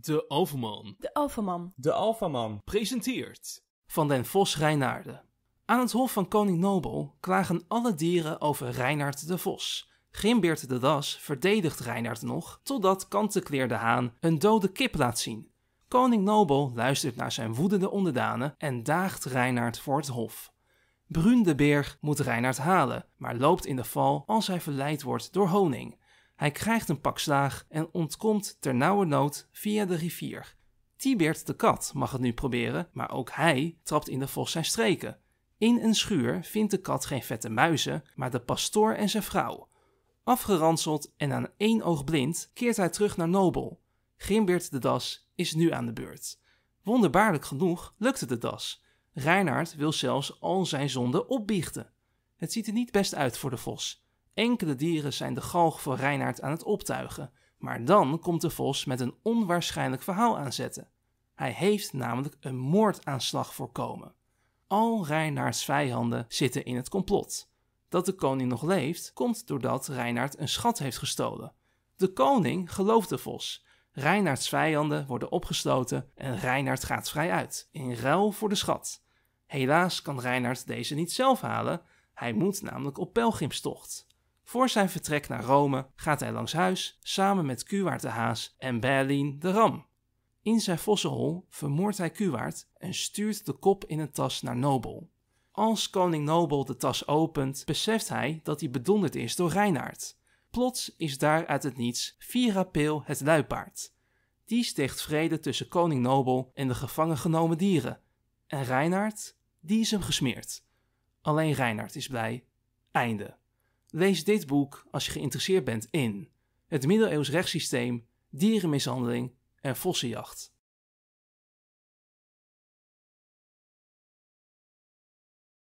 De Overman. De Alfaman. De Alfaman. Presenteert Van den Vos Reinaarde. Aan het Hof van Koning Nobel klagen alle dieren over Reinaard de Vos. Grimbeert de Das verdedigt Reinaard nog, totdat Kantekleer de Haan een dode kip laat zien. Koning Nobel luistert naar zijn woedende onderdanen en daagt Reinaard voor het hof. Brun de Berg moet Reinaard halen, maar loopt in de val als hij verleid wordt door honing. Hij krijgt een pak slaag en ontkomt ternauwernood via de rivier. Tibert de kat mag het nu proberen, maar ook hij trapt in de vos zijn streken. In een schuur vindt de kat geen vette muizen, maar de pastoor en zijn vrouw. Afgeranseld en aan één oog blind keert hij terug naar Nobel. Grimbert de Das is nu aan de beurt. Wonderbaarlijk genoeg lukt het de Das. Reinhard wil zelfs al zijn zonden opbiechten. Het ziet er niet best uit voor de vos. Enkele dieren zijn de galg voor Reinaard aan het optuigen, maar dan komt de vos met een onwaarschijnlijk verhaal aanzetten. Hij heeft namelijk een moordaanslag voorkomen. Al Reinaards vijanden zitten in het complot. Dat de koning nog leeft, komt doordat Reinaard een schat heeft gestolen. De koning gelooft de vos. Reinaards vijanden worden opgesloten en Reinaard gaat vrij uit, in ruil voor de schat. Helaas kan Reinaard deze niet zelf halen, hij moet namelijk op pelgrimstocht. Voor zijn vertrek naar Rome gaat hij langs huis samen met Kuwaard de Haas en Berlin de Ram. In zijn vossenhol vermoordt hij Kuwaard en stuurt de kop in een tas naar Nobel. Als koning Nobel de tas opent, beseft hij dat hij bedonderd is door Reinaard. Plots is daar uit het niets Peel het luipaard. Die sticht vrede tussen koning Nobel en de gevangen genomen dieren. En Reinaard, die is hem gesmeerd. Alleen Reinaard is blij. Einde. Lees dit boek als je geïnteresseerd bent in het middeleeuws rechtssysteem, dierenmishandeling en vossenjacht.